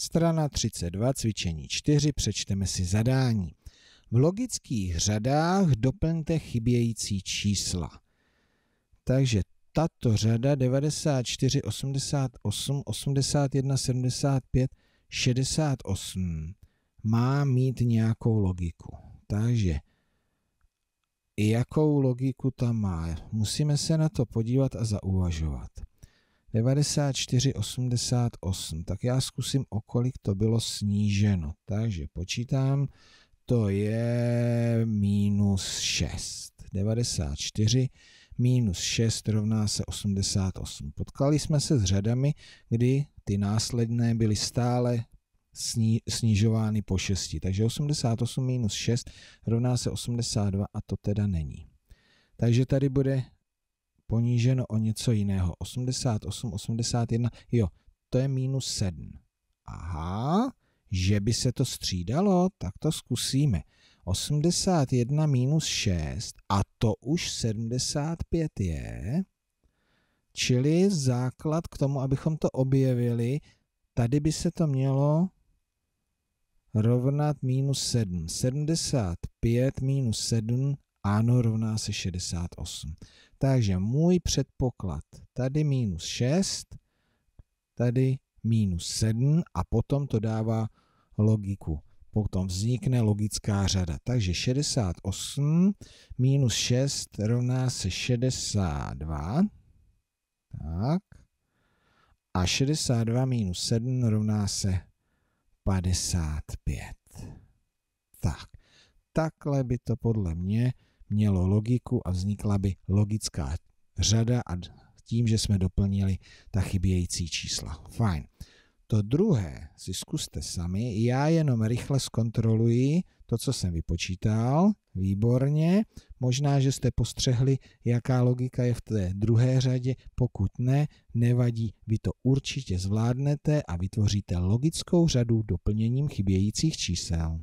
Strana 32, cvičení 4, přečteme si zadání. V logických řadách doplňte chybějící čísla. Takže tato řada 94, 88, 81, 75, 68 má mít nějakou logiku. Takže jakou logiku tam má? Musíme se na to podívat a zauvažovat. 94,88. Tak já zkusím, o kolik to bylo sníženo. Takže počítám, to je minus 6. 94 minus 6 rovná se 88. Potkali jsme se s řadami, kdy ty následné byly stále snižovány po 6. Takže 88 minus 6 rovná se 82 a to teda není. Takže tady bude poníženo o něco jiného. 88, 81, jo, to je minus 7. Aha, že by se to střídalo, tak to zkusíme. 81 minus 6 a to už 75 je, čili základ k tomu, abychom to objevili, tady by se to mělo rovnat minus 7. 75 minus 7, ano, rovná se 68. Takže můj předpoklad tady minus 6, tady minus 7 a potom to dává logiku. Potom vznikne logická řada. Takže 68 minus 6 rovná se 62. Tak. A 62 minus 7 rovná se 55. Tak. Takhle by to podle mě mělo logiku a vznikla by logická řada a tím, že jsme doplnili ta chybějící čísla. Fajn. To druhé si zkuste sami, já jenom rychle zkontroluji to, co jsem vypočítal, výborně. Možná, že jste postřehli, jaká logika je v té druhé řadě, pokud ne, nevadí, vy to určitě zvládnete a vytvoříte logickou řadu doplněním chybějících čísel.